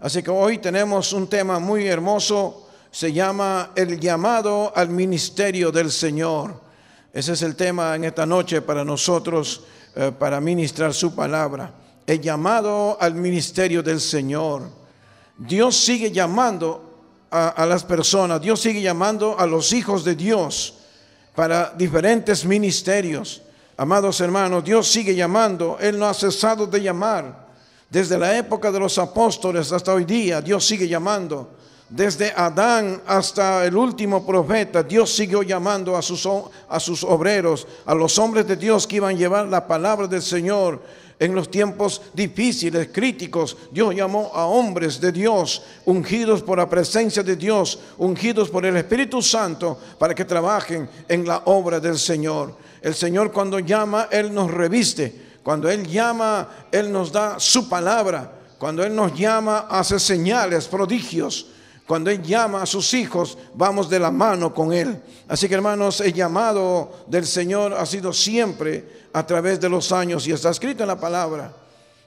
Así que hoy tenemos un tema muy hermoso, se llama el llamado al ministerio del Señor. Ese es el tema en esta noche para nosotros, eh, para ministrar su palabra. El llamado al ministerio del Señor. Dios sigue llamando a, a las personas, Dios sigue llamando a los hijos de Dios para diferentes ministerios. Amados hermanos, Dios sigue llamando, Él no ha cesado de llamar. Desde la época de los apóstoles hasta hoy día, Dios sigue llamando. Desde Adán hasta el último profeta, Dios siguió llamando a sus, a sus obreros, a los hombres de Dios que iban a llevar la palabra del Señor en los tiempos difíciles, críticos. Dios llamó a hombres de Dios, ungidos por la presencia de Dios, ungidos por el Espíritu Santo, para que trabajen en la obra del Señor. El Señor cuando llama, Él nos reviste cuando Él llama, Él nos da su palabra. Cuando Él nos llama, hace señales, prodigios. Cuando Él llama a sus hijos, vamos de la mano con Él. Así que hermanos, el llamado del Señor ha sido siempre a través de los años y está escrito en la palabra.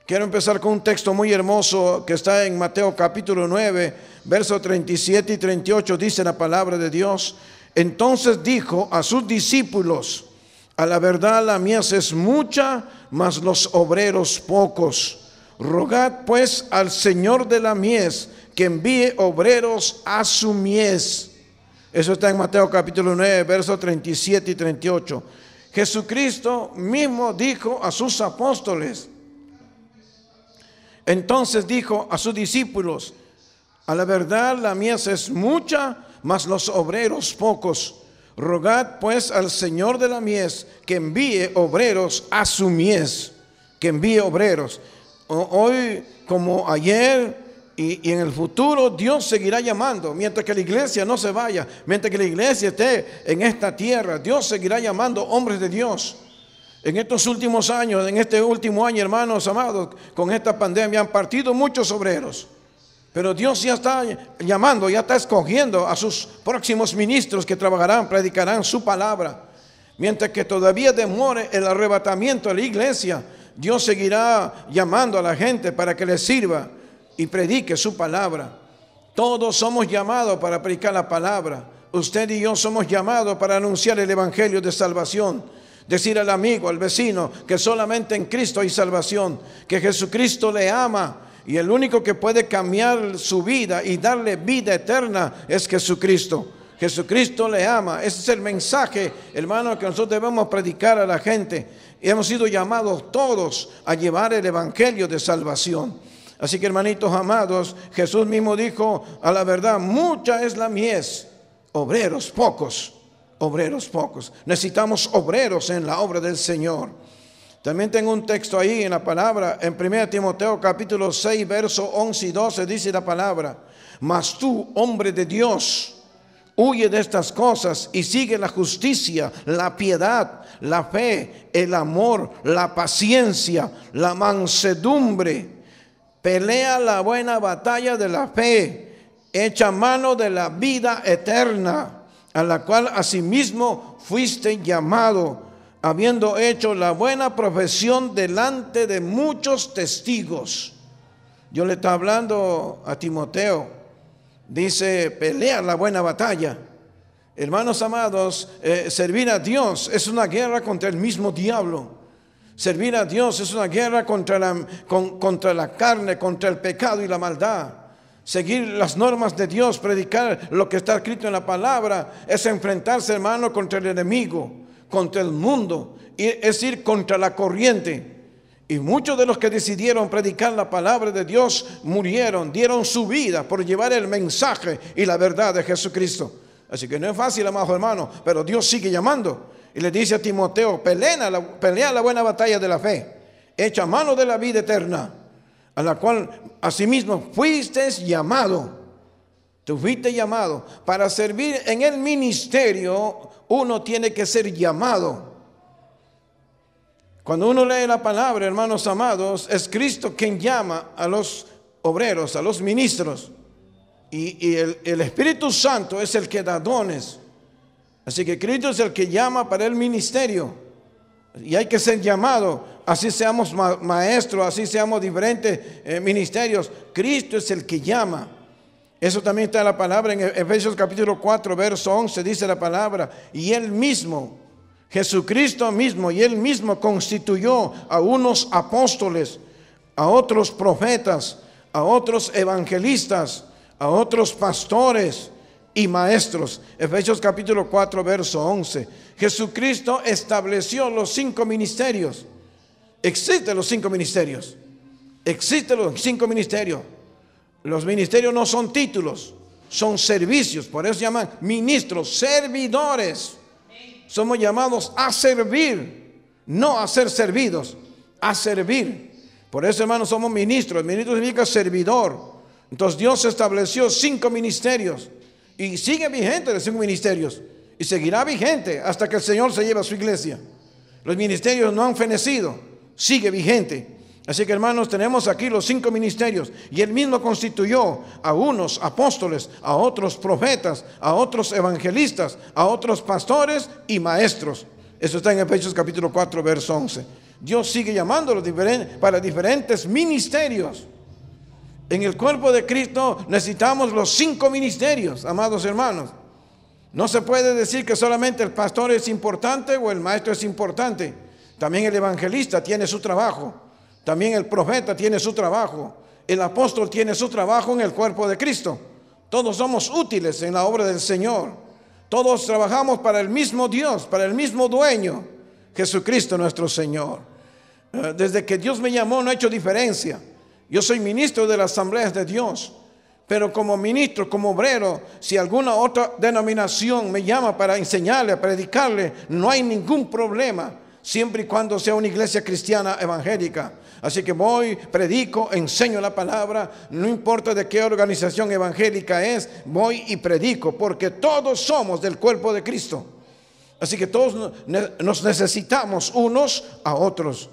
Quiero empezar con un texto muy hermoso que está en Mateo capítulo 9, versos 37 y 38, dice la palabra de Dios. Entonces dijo a sus discípulos, a la verdad la mies es mucha mas los obreros pocos. Rogad pues al Señor de la mies que envíe obreros a su mies. Eso está en Mateo capítulo 9, versos 37 y 38. Jesucristo mismo dijo a sus apóstoles, entonces dijo a sus discípulos, a la verdad la mies es mucha, mas los obreros pocos. Rogad pues al Señor de la mies que envíe obreros a su mies, que envíe obreros. Hoy como ayer y, y, en el futuro Dios seguirá llamando, mientras que la iglesia no se vaya, mientras que la iglesia esté en esta tierra, Dios seguirá llamando hombres de Dios. En estos últimos años, en este último año, hermanos amados, con esta pandemia han partido muchos obreros. Pero Dios ya está llamando, ya está escogiendo a sus próximos ministros que trabajarán, predicarán su palabra. Mientras que todavía demore el arrebatamiento de la iglesia, Dios seguirá llamando a la gente para que le sirva y predique su palabra. Todos somos llamados para predicar la palabra. Usted y yo somos llamados para anunciar el Evangelio de salvación. Decir al amigo, al vecino, que solamente en Cristo hay salvación, que Jesucristo le ama y el único que puede cambiar su vida y darle vida eterna es Jesucristo. Jesucristo le ama. Ese es el mensaje, hermano, que nosotros debemos predicar a la gente. Y hemos sido llamados todos a llevar el Evangelio de salvación. Así que, hermanitos amados, Jesús mismo dijo, a la verdad, mucha es la mies, obreros pocos, obreros pocos. Necesitamos obreros en la obra del Señor. También tengo un texto ahí en la palabra, en 1 Timoteo capítulo 6, verso 11 y 12, dice la palabra, mas tú, hombre de Dios, huye de estas cosas y sigue la justicia, la piedad, la fe, el amor, la paciencia, la mansedumbre. Pelea la buena batalla de la fe, echa mano de la vida eterna, a la cual asimismo fuiste llamado habiendo hecho la buena profesión delante de muchos testigos. Yo le está hablando a Timoteo. Dice, pelea la buena batalla. Hermanos amados, eh, servir a Dios es una guerra contra el mismo diablo. Servir a Dios es una guerra contra la, contra la carne, contra el pecado y la maldad. Seguir las normas de Dios, predicar lo que está escrito en la palabra, es enfrentarse, hermano, contra el enemigo contra el mundo, es ir contra la corriente. Y muchos de los que decidieron predicar la palabra de Dios murieron, dieron su vida por llevar el mensaje y la verdad de Jesucristo. Así que no es fácil, amados hermano. pero Dios sigue llamando. Y le dice a Timoteo, pelea la, buena batalla de la fe, echa mano de la vida eterna, a la cual asimismo fuiste llamado Tú fuiste llamado. Para servir en el ministerio, uno tiene que ser llamado. Cuando uno lee la palabra, hermanos amados, es Cristo quien llama a los obreros, a los ministros. Y, el, Espíritu Santo es el que da dones. Así que Cristo es el que llama para el ministerio. Y hay que ser llamado, así seamos maestros, así seamos diferentes eh, ministerios. Cristo es el que llama. Eso también está la palabra, en Efesios capítulo 4, verso 11 dice la palabra, y él mismo, Jesucristo mismo, y él mismo constituyó a unos apóstoles, a otros profetas, a otros evangelistas, a otros pastores y maestros. Efesios capítulo 4, verso 11. Jesucristo estableció los cinco ministerios. Existen los cinco ministerios. Existen los cinco ministerios. Los ministerios no son títulos, son servicios, por eso llaman ministros, servidores. Somos llamados a servir, no a ser servidos, a servir. Por eso, hermanos, somos ministros. Ministro significa servidor. Entonces Dios estableció cinco ministerios y sigue vigente los cinco ministerios y seguirá vigente hasta que el Señor se lleve a su iglesia. Los ministerios no han fenecido, sigue vigente. Así que hermanos, tenemos aquí los cinco ministerios y él mismo constituyó a unos apóstoles, a otros profetas, a otros evangelistas, a otros pastores y maestros. Eso está en Efesios capítulo 4, verso 11. Dios sigue llamándolos para diferentes ministerios. En el cuerpo de Cristo necesitamos los cinco ministerios, amados hermanos. No se puede decir que solamente el pastor es importante o el maestro es importante. También el evangelista tiene su trabajo. También el profeta tiene su trabajo. El apóstol tiene su trabajo en el cuerpo de Cristo. Todos somos útiles en la obra del Señor. Todos trabajamos para el mismo Dios, para el mismo dueño, Jesucristo nuestro Señor. Eh, desde que Dios me llamó no he hecho diferencia. Yo soy ministro de las asambleas de Dios. Pero como ministro, como obrero, si alguna otra denominación me llama para enseñarle, a predicarle, no hay ningún problema siempre y cuando sea una iglesia cristiana evangélica. Así que voy, predico, enseño la palabra, no importa de qué organización evangélica es, voy y predico, porque todos somos del cuerpo de Cristo. Así que todos nos necesitamos unos a otros.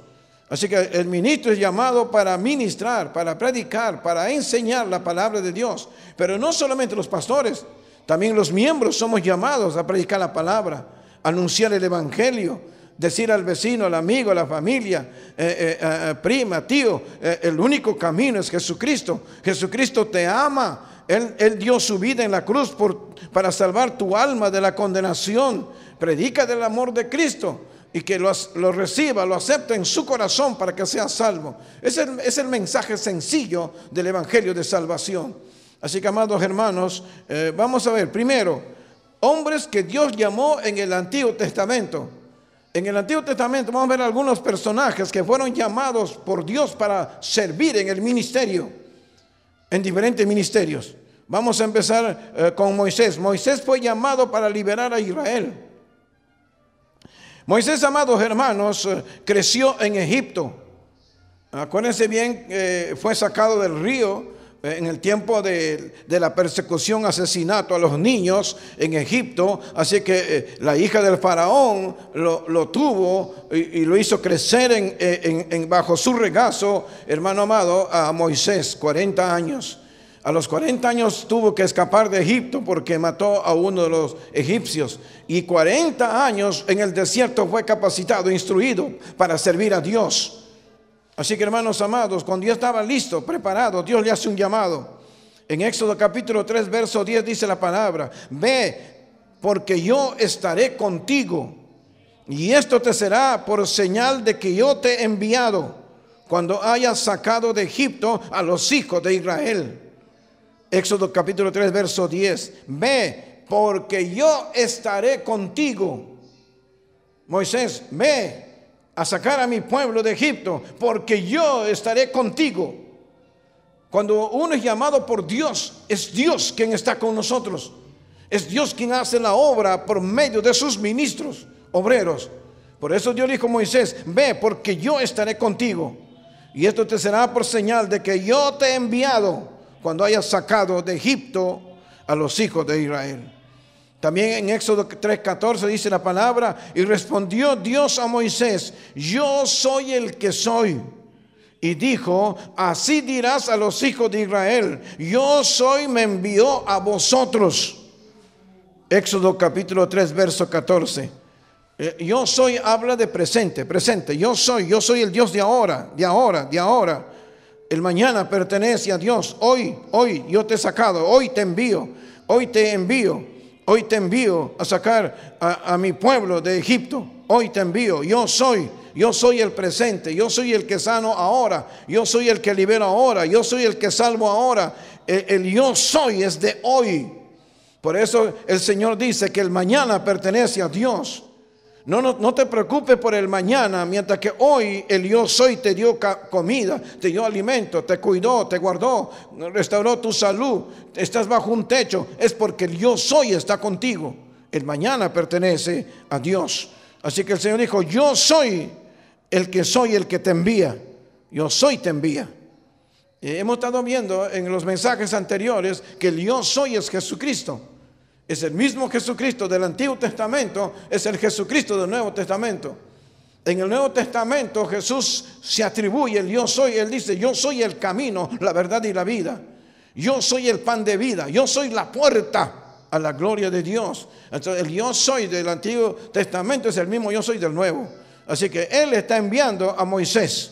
Así que el ministro es llamado para ministrar, para predicar, para enseñar la palabra de Dios. Pero no solamente los pastores, también los miembros somos llamados a predicar la palabra, anunciar el Evangelio, decir al vecino, al amigo, a la familia, eh, eh, eh, prima, tío, el único camino es Jesucristo. Jesucristo te ama. Él, dio su vida en la cruz para salvar tu alma de la condenación. Predica del amor de Cristo y que lo, reciba, lo acepte en su corazón para que sea salvo. Es es el mensaje sencillo del Evangelio de Salvación. Así que, amados hermanos, vamos a ver, primero, hombres que Dios llamó en el Antiguo Testamento. En el Antiguo Testamento vamos a ver algunos personajes que fueron llamados por Dios para servir en el ministerio, en diferentes ministerios. Vamos a empezar eh, con Moisés. Moisés fue llamado para liberar a Israel. Moisés, amados hermanos, eh, creció en Egipto. Acuérdense bien, eh, fue sacado del río eh, en el tiempo de, la persecución, asesinato a los niños en Egipto. Así que eh, la hija del faraón lo, tuvo y, lo hizo crecer eh, bajo su regazo, hermano amado, a Moisés, 40 años. A los 40 años tuvo que escapar de Egipto porque mató a uno de los egipcios. Y 40 años en el desierto fue capacitado, instruido para servir a Dios. Así que hermanos amados, cuando ya estaba listo, preparado, Dios le hace un llamado. En Éxodo capítulo 3, verso 10 dice la palabra, ve, porque yo estaré contigo. Y esto te será por señal de que yo te he enviado cuando hayas sacado de Egipto a los hijos de Israel. Éxodo capítulo 3, verso 10. Ve, porque yo estaré contigo. Moisés, ve, a sacar a mi pueblo de Egipto, porque yo estaré contigo. Cuando uno es llamado por Dios, es Dios quien está con nosotros. Es Dios quien hace la obra por medio de sus ministros, obreros. Por eso Dios dijo a Moisés, ve, porque yo estaré contigo. Y esto te será por señal de que yo te he enviado cuando hayas sacado de Egipto a los hijos de Israel. También en Éxodo 3:14 dice la palabra, y respondió Dios a Moisés, yo soy el que soy. Y dijo, así dirás a los hijos de Israel, yo soy, me envió a vosotros. Éxodo capítulo 3, verso 14. Eh, yo soy habla de presente, presente. Yo soy, yo soy el Dios de ahora, de ahora, de ahora. El mañana pertenece a Dios. Hoy, hoy yo te he sacado, hoy te envío, hoy te envío hoy te envío a sacar a, mi pueblo de Egipto, hoy te envío, yo soy. Yo soy el presente, yo soy el que sano ahora, yo soy el que libero ahora, yo soy el que salvo ahora. el yo soy es de hoy. Por eso el Señor dice que el mañana pertenece a Dios. No, no, no, te preocupes por el mañana, mientras que hoy el yo soy te dio comida, te dio alimento, te cuidó, te guardó, restauró tu salud, estás bajo un techo. Es porque el yo soy está contigo. El mañana pertenece a Dios. Así que el Señor dijo, yo soy el que soy el que te envía. Yo soy te envía. Eh, hemos estado viendo en los mensajes anteriores que el yo soy es Jesucristo. Es el mismo Jesucristo del Antiguo Testamento, es el Jesucristo del Nuevo Testamento. En el Nuevo Testamento Jesús se atribuye el yo soy, él dice, yo soy el camino, la verdad y la vida. Yo soy el pan de vida, yo soy la puerta a la gloria de Dios. Entonces el yo soy del Antiguo Testamento es el mismo yo soy del Nuevo. Así que él está enviando a Moisés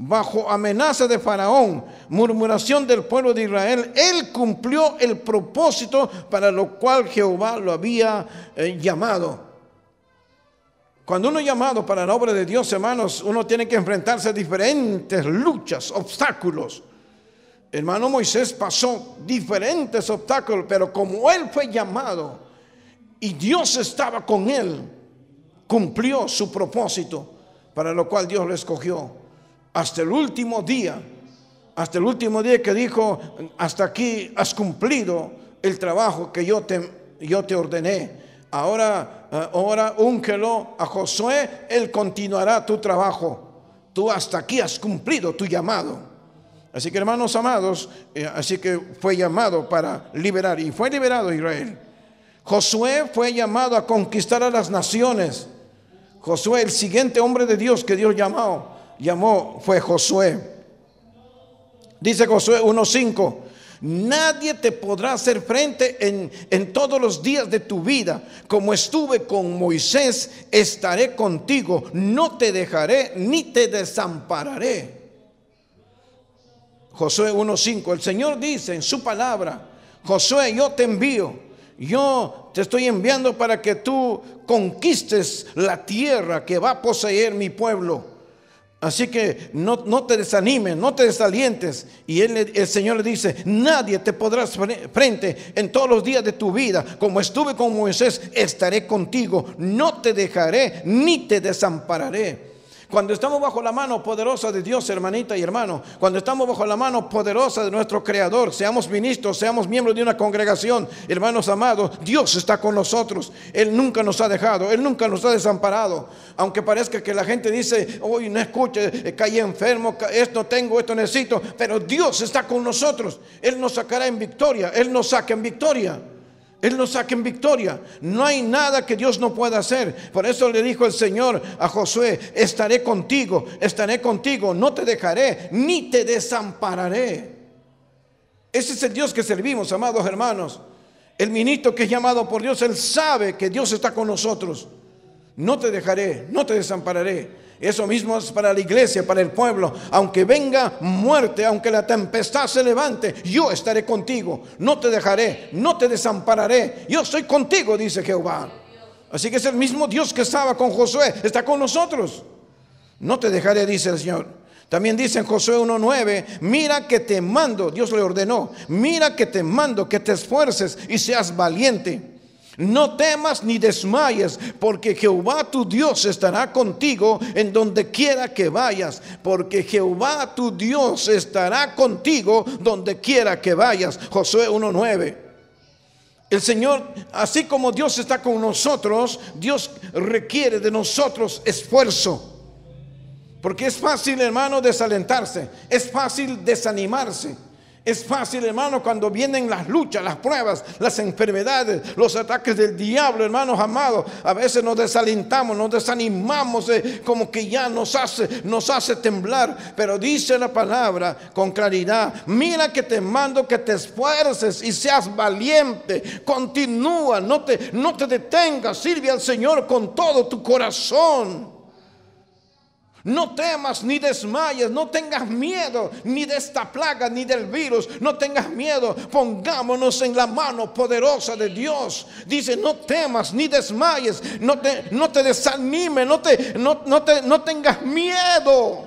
bajo amenaza de Faraón, murmuración del pueblo de Israel, él cumplió el propósito para lo cual Jehová lo había eh, llamado. Cuando uno es llamado para la obra de Dios, hermanos, uno tiene que enfrentarse a diferentes luchas, obstáculos. Hermano Moisés pasó diferentes obstáculos, pero como él fue llamado y Dios estaba con él, cumplió su propósito para lo cual Dios lo escogió hasta el último día, hasta el último día que dijo, hasta aquí has cumplido el trabajo que yo te, ordené. Ahora, eh, ahora únquelo a Josué, él continuará tu trabajo. Tú hasta aquí has cumplido tu llamado. Así que hermanos amados, eh, así que fue llamado para liberar y fue liberado Israel. Josué fue llamado a conquistar a las naciones. Josué, el siguiente hombre de Dios que Dios llamó, llamó fue Josué. Dice Josué 1.5, nadie te podrá hacer frente en, en todos los días de tu vida. Como estuve con Moisés, estaré contigo, no te dejaré ni te desampararé. Josué 1.5, el Señor dice en su palabra, Josué, yo te envío. Yo te estoy enviando para que tú conquistes la tierra que va a poseer mi pueblo. Así que no, te desanimes, no te desalientes. Y el Señor le dice, nadie te podrá frente en todos los días de tu vida. Como estuve con Moisés, estaré contigo. No te dejaré ni te desampararé. Cuando estamos bajo la mano poderosa de Dios, hermanita y hermano, cuando estamos bajo la mano poderosa de nuestro Creador, seamos ministros, seamos miembros de una congregación, hermanos amados, Dios está con nosotros. Él nunca nos ha dejado, Él nunca nos ha desamparado. Aunque parezca que la gente dice, hoy no escuche, eh, caí enfermo, esto tengo, esto necesito, pero Dios está con nosotros. Él nos sacará en victoria, Él nos saca en victoria. Él nos saque en victoria. No hay nada que Dios no pueda hacer. Por eso le dijo el Señor a Josué, estaré contigo, estaré contigo, no te dejaré, ni te desampararé. Ese es el Dios que servimos, amados hermanos. El ministro que es llamado por Dios, él sabe que Dios está con nosotros. No te dejaré, no te desampararé. Eso mismo es para la iglesia, para el pueblo. Aunque venga muerte, aunque la tempestad se levante, yo estaré contigo. No te dejaré, no te desampararé. Yo estoy contigo, dice Jehová. Así que es el mismo Dios que estaba con Josué, está con nosotros. No te dejaré, dice el Señor. También dice en Josué 1.9, mira que te mando, Dios le ordenó, mira que te mando, que te esfuerces y seas valiente. No temas ni desmayes, porque Jehová tu Dios estará contigo en donde quiera que vayas, porque Jehová tu Dios estará contigo donde quiera que vayas. Josué 1.9. El Señor, así como Dios está con nosotros, Dios requiere de nosotros esfuerzo. Porque es fácil, hermano, desalentarse, es fácil desanimarse. Es fácil, hermano, cuando vienen las luchas, las pruebas, las enfermedades, los ataques del diablo, hermanos amados. A veces nos desalentamos, nos desanimamos, eh, como que ya nos hace, nos hace temblar. Pero dice la palabra con claridad: Mira que te mando que te esfuerces y seas valiente. Continúa, no te, no te detengas. Sirve al Señor con todo tu corazón. No temas ni desmayes, no tengas miedo ni de esta plaga ni del virus, no tengas miedo, pongámonos en la mano poderosa de Dios. Dice, no temas ni desmayes, no te, no te desanimes, no, te, no, no tengas miedo.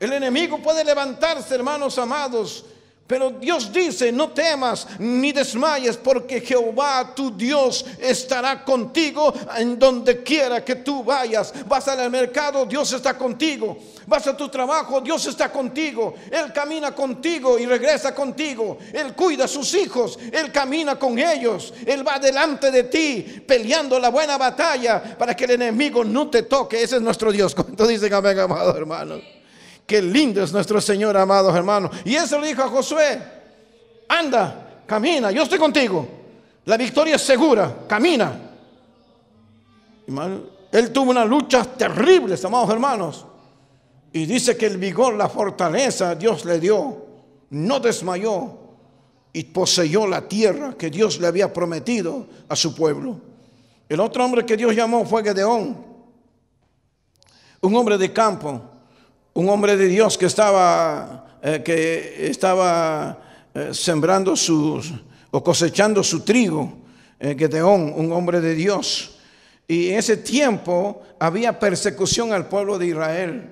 El enemigo puede levantarse, hermanos amados, pero Dios dice, no temas ni desmayes, porque Jehová tu Dios estará contigo en donde quiera que tú vayas. Vas al mercado, Dios está contigo. Vas a tu trabajo, Dios está contigo. Él camina contigo y regresa contigo. Él cuida a sus hijos, Él camina con ellos. Él va delante de ti peleando la buena batalla para que el enemigo no te toque. Ese es nuestro Dios. ¿Cuánto dicen amén, amado hermano? Qué lindo es nuestro Señor, amados hermanos. Y eso lo dijo a Josué, anda, camina, yo estoy contigo. La victoria es segura, camina. Él tuvo unas lucha terribles, amados hermanos. Y dice que el vigor, la fortaleza Dios le dio. No desmayó y poseyó la tierra que Dios le había prometido a su pueblo. El otro hombre que Dios llamó fue Gedeón, un hombre de campo un hombre de Dios que estaba, eh, que estaba eh, sembrando sus, o cosechando su trigo, eh, Gedeón, un hombre de Dios. Y en ese tiempo había persecución al pueblo de Israel.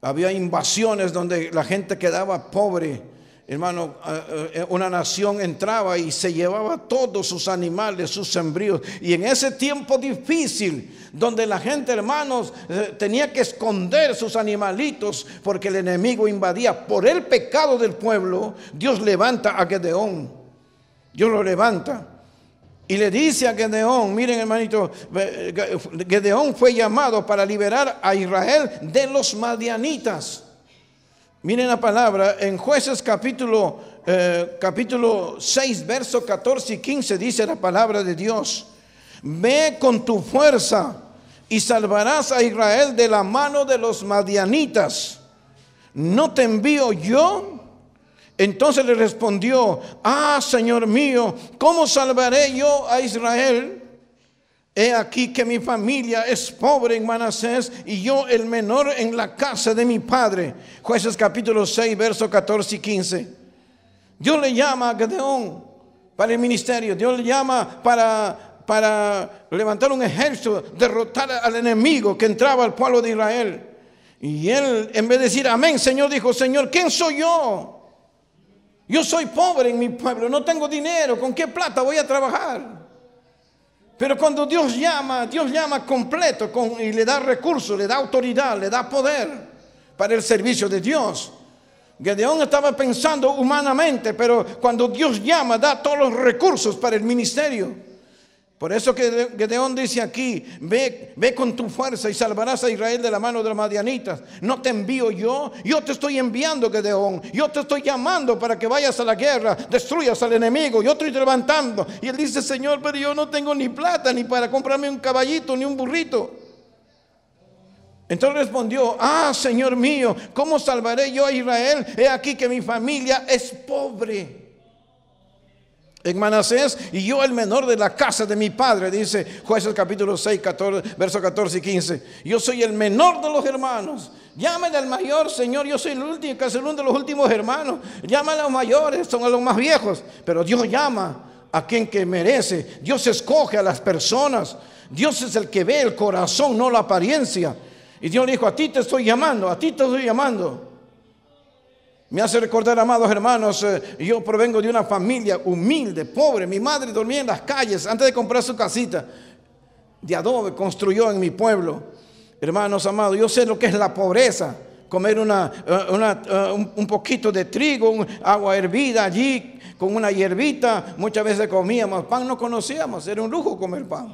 Había invasiones donde la gente quedaba pobre hermano, eh, eh, eh, una nación entraba y se llevaba todos sus animales, sus sembríos. Y en ese tiempo difícil, donde la gente, hermanos, tenía que esconder sus animalitos porque el enemigo invadía por el pecado del pueblo, Dios levanta a Gedeón. Dios lo levanta. Y le dice a Gedeón, miren hermanito, Gedeón fue llamado para liberar a Israel de los madianitas. Miren la palabra, en jueces capítulo, eh, capítulo 6, verso 14 y 15 dice la palabra de Dios, ve con tu fuerza y salvarás a Israel de la mano de los madianitas. ¿No te envío yo? Entonces le respondió, ah, Señor mío, ¿cómo salvaré yo a Israel? He aquí que mi familia es pobre en Manasés y yo el menor en la casa de mi padre. Jueces capítulo 6, verso 14 y 15. Dios le llama a Gedeón para el ministerio. Dios le llama para, para levantar un ejército, derrotar al enemigo que entraba al pueblo de Israel. Y él, en vez de decir amén, Señor, dijo, Señor, ¿quién soy yo? Yo soy pobre en mi pueblo, no tengo dinero, ¿con qué plata voy a trabajar? Pero cuando Dios llama, Dios llama completo y le da recursos, le da autoridad, le da poder para el servicio de Dios. Gedeón estaba pensando humanamente, pero cuando Dios llama, da todos los recursos para el ministerio. Por eso que Gedeón dice aquí, ve, ve con tu fuerza y salvarás a Israel de la mano de los madianitas. No te envío yo, yo te estoy enviando Gedeón, yo te estoy llamando para que vayas a la guerra, destruyas al enemigo, yo estoy levantando. Y él dice, Señor, pero yo no tengo ni plata ni para comprarme un caballito ni un burrito. Entonces respondió, ah, Señor mío, ¿cómo salvaré yo a Israel? He aquí que mi familia es pobre en Manasés y yo el menor de la casa de mi padre, dice jueces capítulo 6, 14, verso 14 y 15. Yo soy el menor de los hermanos. llámame al mayor, Señor, yo soy el último, casi uno de los últimos hermanos. llama a los mayores, son a los más viejos, pero Dios llama a quien que merece. Dios escoge a las personas. Dios es el que ve el corazón, no la apariencia. Y Dios dijo, a ti te estoy llamando, a ti te estoy llamando. Me hace recordar, amados hermanos, eh, yo provengo de una familia humilde, pobre. Mi madre dormía en las calles antes de comprar su casita de adobe, construyó en mi pueblo. Hermanos amados, yo sé lo que es la pobreza. Comer una, eh, eh, un poquito de trigo, agua hervida allí con una hierbita. Muchas veces comíamos pan, no conocíamos, era un lujo comer pan.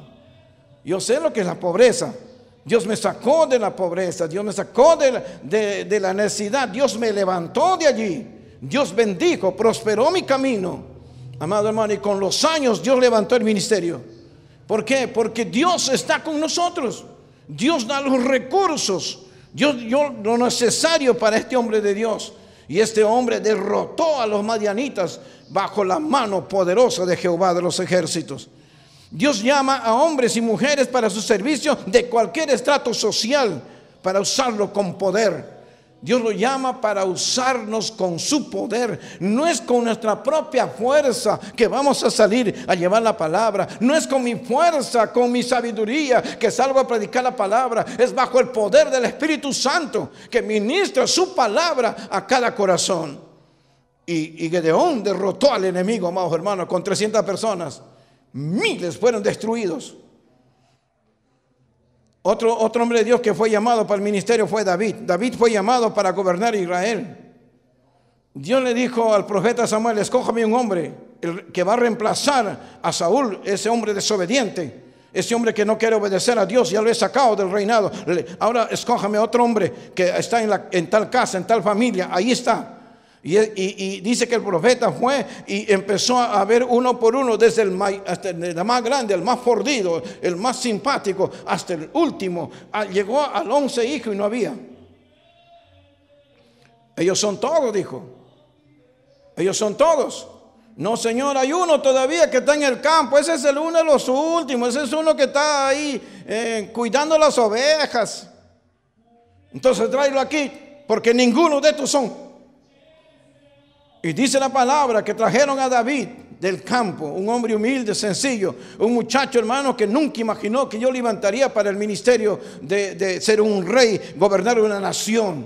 Yo sé lo que es la pobreza. Dios me sacó de la pobreza, Dios me sacó de la, necesidad, Dios me levantó de allí, Dios bendijo, prosperó mi camino. Amado hermano, y con los años Dios levantó el ministerio. ¿Por qué? Porque Dios está con nosotros. Dios da los recursos. Dios dio lo necesario para este hombre de Dios. Y este hombre derrotó a los madianitas bajo la mano poderosa de Jehová de los ejércitos. Dios llama a hombres y mujeres para su servicio de cualquier estrato social, para usarlo con poder. Dios lo llama para usarnos con su poder. No es con nuestra propia fuerza que vamos a salir a llevar la palabra. No es con mi fuerza, con mi sabiduría que salgo a predicar la palabra. Es bajo el poder del Espíritu Santo que ministra su palabra a cada corazón. Y, de Gedeón derrotó al enemigo, amados hermanos, con 300 personas miles fueron destruidos. Otro, otro hombre de Dios que fue llamado para el ministerio fue David. David fue llamado para gobernar Israel. Dios le dijo al profeta Samuel, escójame un hombre que va a reemplazar a Saúl, ese hombre desobediente. Ese hombre que no quiere obedecer a Dios, ya lo he sacado del reinado. Ahora escójame otro hombre que está en, en tal casa, en tal familia. Ahí está. Y, dice que el profeta fue y empezó a ver uno por uno, desde el, más, grande, el más fordido, el más simpático, hasta el último. Ah, llegó al once hijo y no había. Ellos son todos, dijo. Ellos son todos. No, Señor, hay uno todavía que está en el campo. Ese es el uno de los últimos. Ese es uno que está ahí eh, cuidando las ovejas. Entonces tráelo aquí, porque ninguno de estos son. Y dice la palabra que trajeron a David del campo, un hombre humilde, sencillo, un muchacho hermano que nunca imaginó que yo levantaría para el ministerio de, ser un rey, gobernar una nación.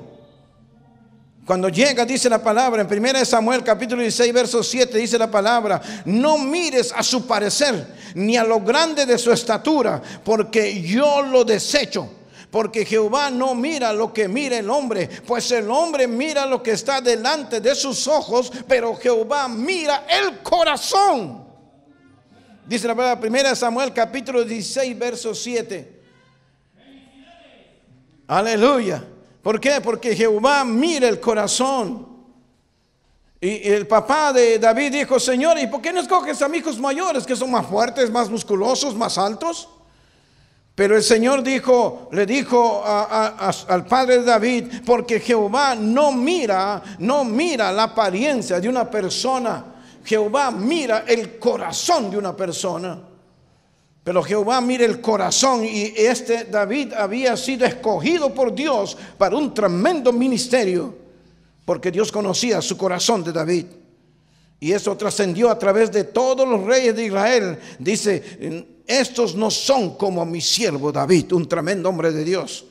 Cuando llega, dice la palabra, en 1 Samuel capítulo 16, verso 7, dice la palabra, no mires a su parecer ni a lo grande de su estatura, porque yo lo desecho porque Jehová no mira lo que mira el hombre, pues el hombre mira lo que está delante de sus ojos, pero Jehová mira el corazón. Dice la palabra primera Samuel capítulo 16, verso 7. Aleluya. ¿Por qué? Porque Jehová mira el corazón. Y el papá de David dijo, Señor, ¿y por qué no escoges a mis hijos mayores que son más fuertes, más musculosos, más altos? Pero el Señor dijo, le dijo al padre de David, porque Jehová no mira, no mira la apariencia de una persona. Jehová mira el corazón de una persona. Pero Jehová mira el corazón y este David había sido escogido por Dios para un tremendo ministerio, porque Dios conocía su corazón de David. Y eso trascendió a través de todos los reyes de Israel. Dice, estos no son como mi siervo David, un tremendo hombre de Dios.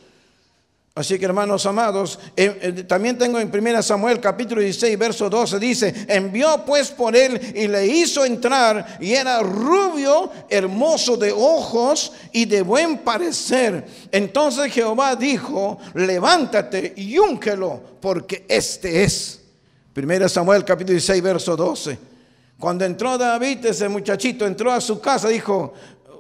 Así que hermanos amados, eh, eh, también tengo en 1 Samuel capítulo 16, verso 12, dice, envió pues por él y le hizo entrar y era rubio, hermoso de ojos y de buen parecer. Entonces Jehová dijo, levántate y úngelo, porque este es. 1 Samuel capítulo 16, verso 12. Cuando entró David, ese muchachito entró a su casa, dijo,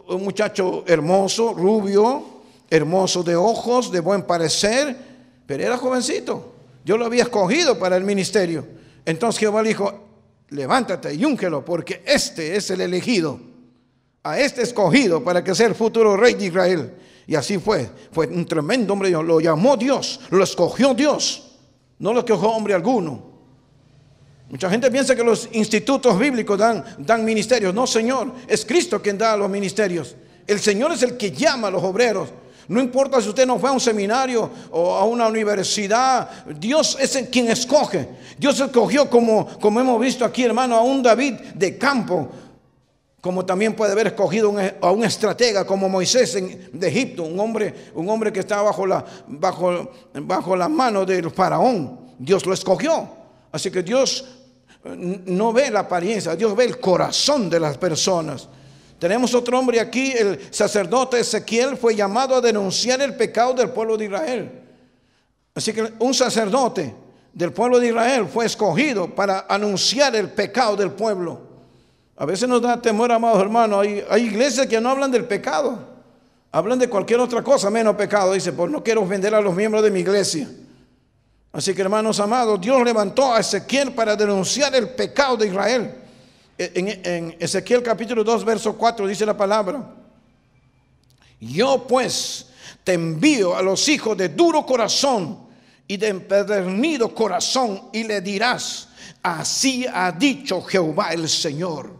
un muchacho hermoso, rubio, hermoso de ojos, de buen parecer, pero era jovencito. Yo lo había escogido para el ministerio. Entonces Jehová le dijo, levántate y úngelo, porque este es el elegido, a este escogido para que sea el futuro rey de Israel. Y así fue, fue un tremendo hombre, lo llamó Dios, lo escogió Dios, no lo escogió hombre alguno. Mucha gente piensa que los institutos bíblicos dan, dan ministerios. No, Señor, es Cristo quien da los ministerios. El Señor es el que llama a los obreros. No importa si usted no fue a un seminario o a una universidad, Dios es quien escoge. Dios escogió como, como hemos visto aquí, hermano, a un David de campo, como también puede haber escogido e, a un estratega como Moisés de Egipto, un hombre, un hombre que estaba bajo la, bajo, bajo la mano del faraón. Dios lo escogió. Así que Dios no ve la apariencia, Dios ve el corazón de las personas. Tenemos otro hombre aquí, el sacerdote Ezequiel fue llamado a denunciar el pecado del pueblo de Israel. Así que un sacerdote del pueblo de Israel fue escogido para anunciar el pecado del pueblo. A veces nos da temor, amados hermanos, hay, iglesias que no hablan del pecado, hablan de cualquier otra cosa menos pecado. Dice, pues no quiero ofender a los miembros de mi iglesia. Así que hermanos amados, Dios levantó a Ezequiel para denunciar el pecado de Israel. E, en, Ezequiel capítulo 2, verso 4 dice la palabra, yo pues te envío a los hijos de duro corazón y de empedernido corazón y le dirás, así ha dicho Jehová el Señor.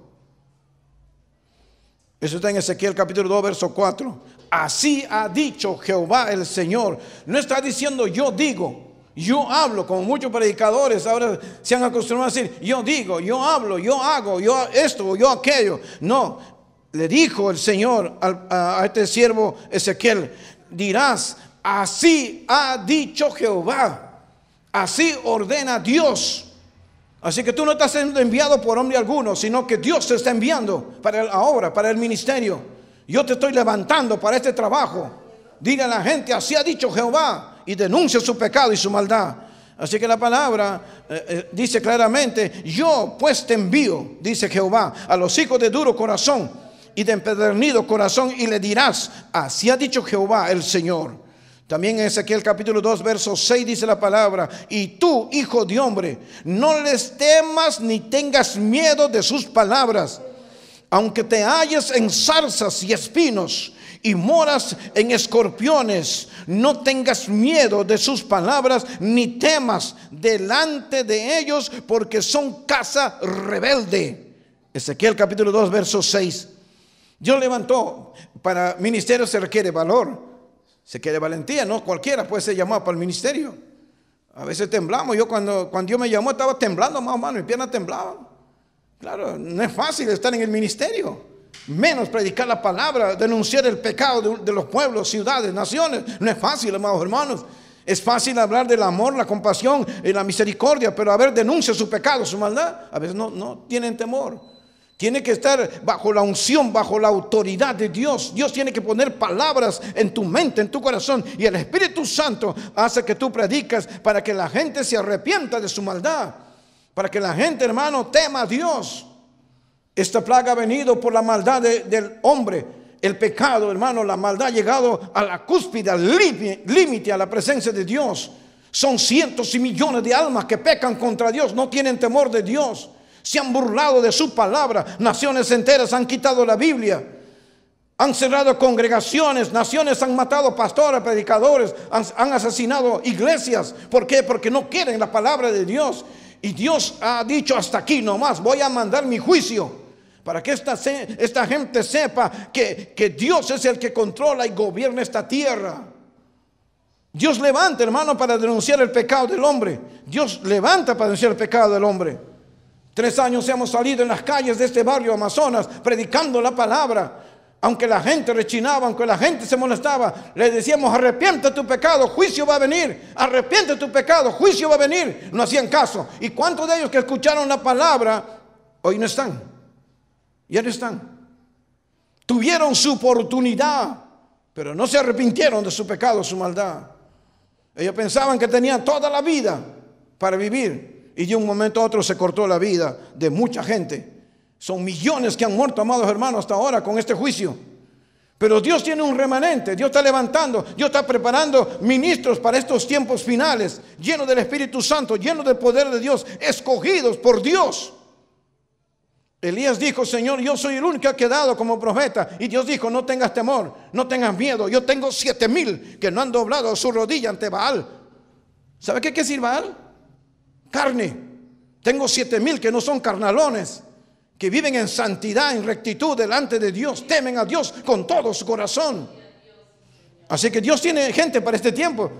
Eso está en Ezequiel capítulo 2, verso 4. Así ha dicho Jehová el Señor. No está diciendo yo digo, yo hablo, como muchos predicadores ahora se han acostumbrado a decir, yo digo, yo hablo, yo hago, yo esto, yo aquello. No, le dijo el Señor a, este siervo Ezequiel, dirás, así ha dicho Jehová, así ordena Dios. Así que tú no estás siendo enviado por hombre alguno, sino que Dios te está enviando para la obra, para el ministerio. Yo te estoy levantando para este trabajo. Dile a la gente, así ha dicho Jehová y denuncia su pecado y su maldad. Así que la palabra eh, eh, dice claramente, yo pues te envío, dice Jehová, a los hijos de duro corazón y de empedernido corazón y le dirás, así ha dicho Jehová el Señor. También en Ezequiel capítulo 2, verso 6 dice la palabra, y tú, hijo de hombre, no les temas ni tengas miedo de sus palabras, aunque te halles en zarzas y espinos y moras en escorpiones. No tengas miedo de sus palabras ni temas delante de ellos porque son casa rebelde. Ezequiel capítulo 2, verso 6. Dios levantó, para ministerio se requiere valor, se requiere valentía, no cualquiera puede ser llamado para el ministerio. A veces temblamos, yo cuando, cuando Dios me llamó estaba temblando, más o menos, mi pierna temblaba. Claro, no es fácil estar en el ministerio menos predicar la palabra, denunciar el pecado de, los pueblos, ciudades, naciones. No es fácil, amados hermanos. Es fácil hablar del amor, la compasión y la misericordia, pero a ver, denuncia su pecado, su maldad. A veces no, no tienen temor. Tiene que estar bajo la unción, bajo la autoridad de Dios. Dios tiene que poner palabras en tu mente, en tu corazón. Y el Espíritu Santo hace que tú predicas para que la gente se arrepienta de su maldad. Para que la gente, hermano, tema a Dios. Esta plaga ha venido por la maldad del hombre. El pecado, hermano, la maldad ha llegado a la cúspide, al límite, a la presencia de Dios. Son cientos y millones de almas que pecan contra Dios, no tienen temor de Dios. Se han burlado de su palabra. Naciones enteras han quitado la Biblia. Han cerrado congregaciones, naciones han matado pastores, predicadores, han, han asesinado iglesias. ¿Por qué? Porque no quieren la palabra de Dios. Y Dios ha dicho hasta aquí nomás, voy a mandar mi juicio para que esta, esta gente sepa que, que Dios es el que controla y gobierna esta tierra. Dios levanta, hermano, para denunciar el pecado del hombre. Dios levanta para denunciar el pecado del hombre. Tres años hemos salido en las calles de este barrio Amazonas predicando la palabra. Aunque la gente rechinaba, aunque la gente se molestaba, le decíamos, arrepiente tu pecado, juicio va a venir, arrepiente tu pecado, juicio va a venir. No hacían caso. ¿Y cuántos de ellos que escucharon la palabra hoy no están? Ya ahí están. Tuvieron su oportunidad, pero no se arrepintieron de su pecado, su maldad. Ellos pensaban que tenían toda la vida para vivir. Y de un momento a otro se cortó la vida de mucha gente. Son millones que han muerto, amados hermanos, hasta ahora con este juicio. Pero Dios tiene un remanente, Dios está levantando, Dios está preparando ministros para estos tiempos finales, llenos del Espíritu Santo, llenos del poder de Dios, escogidos por Dios. Elías dijo, Señor, yo soy el único que ha quedado como profeta. Y Dios dijo, no tengas temor, no tengas miedo. Yo tengo siete mil que no han doblado su rodilla ante Baal. ¿Sabe qué quiere decir Baal? Carne. Tengo siete mil que no son carnalones, que viven en santidad, en rectitud delante de Dios, temen a Dios con todo su corazón. Así que Dios tiene gente para este tiempo.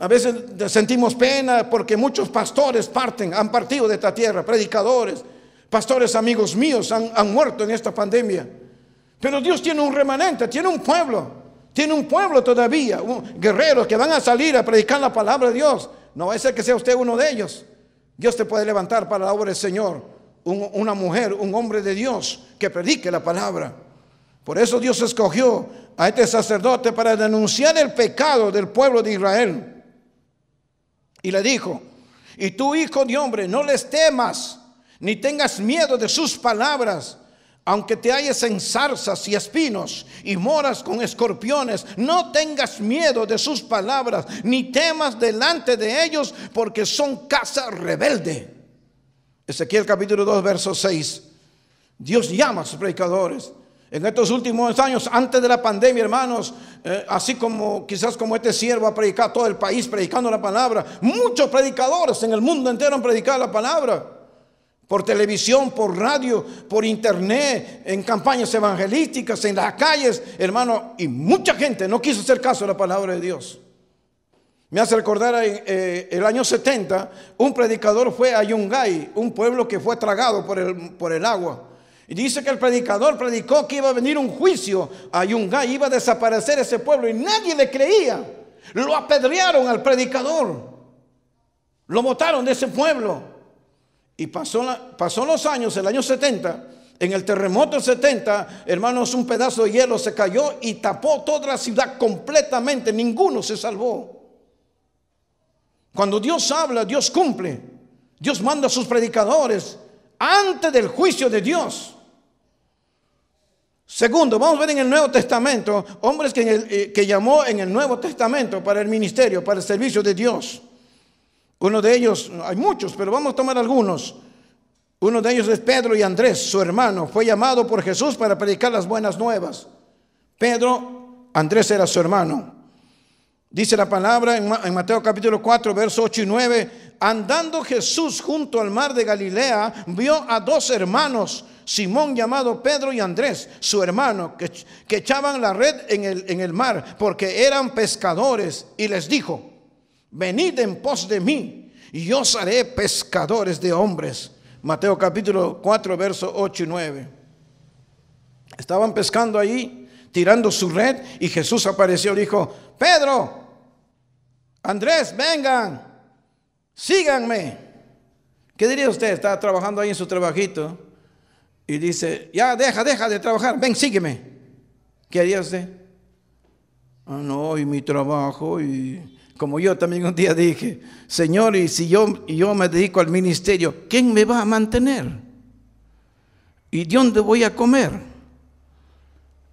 A veces sentimos pena porque muchos pastores parten, han partido de esta tierra, predicadores Pastores amigos míos han, muerto en esta pandemia. Pero Dios tiene un remanente, tiene un pueblo. Tiene un pueblo todavía, guerreros que van a salir a predicar la palabra de Dios. No va a ser que sea usted uno de ellos. Dios te puede levantar para la obra del Señor. una mujer, un hombre de Dios que predique la palabra. Por eso Dios escogió a este sacerdote para denunciar el pecado del pueblo de Israel. Y le dijo, y tú hijo de hombre, no les temas ni tengas miedo de sus palabras. Aunque te halles en zarzas y espinos y moras con escorpiones, no tengas miedo de sus palabras, ni temas delante de ellos, porque son casa rebelde. Ezequiel capítulo 2, verso 6. Dios llama a sus predicadores. En estos últimos años, antes de la pandemia, hermanos, eh, así como quizás como este siervo ha predicado todo el país predicando la palabra, muchos predicadores en el mundo entero han predicado la palabra por televisión, por radio, por internet, en campañas evangelísticas, en las calles, hermano, y mucha gente no quiso hacer caso a la palabra de Dios. Me hace recordar eh, el año 70, un predicador fue a Yungay, un pueblo que fue tragado por el, por el agua. Y dice que el predicador predicó que iba a venir un juicio a Yungay, iba a desaparecer ese pueblo y nadie le creía. Lo apedrearon al predicador, lo botaron de ese pueblo. Y pasó, los años, el año 70, en el terremoto 70, hermanos, un pedazo de hielo se cayó y tapó toda la ciudad completamente, ninguno se salvó. Cuando Dios habla, Dios cumple. Dios manda a sus predicadores antes del juicio de Dios. Segundo, vamos a ver en el Nuevo Testamento hombres que eh, llamó en el Nuevo Testamento para el ministerio, para el servicio de Dios. Uno de ellos, hay muchos, pero vamos a tomar algunos. Uno de ellos es Pedro y Andrés, su hermano. Fue llamado por Jesús para predicar las buenas nuevas. Pedro, Andrés era su hermano. Dice la palabra en Mateo capítulo 4, verso 8 y 9. Andando Jesús junto al mar de Galilea, vio a dos hermanos, Simón llamado Pedro y Andrés, su hermano, que, que echaban la red en el, en el mar, porque eran pescadores, y les dijo, venid en pos de mí y yo os haré pescadores de hombres. Mateo capítulo 4, verso 8 y 9. Estaban pescando ahí tirando su red y Jesús apareció y dijo, Pedro, Andrés, vengan, síganme. ¿Qué diría usted? estaba trabajando ahí en su trabajito y dice, ya deja, deja de trabajar, ven, sígueme. ¿Qué haría usted? Ah, no, y mi trabajo y como yo también un día dije, Señor, y si yo, yo me dedico al ministerio, ¿quién me va a mantener? ¿Y de dónde voy a comer?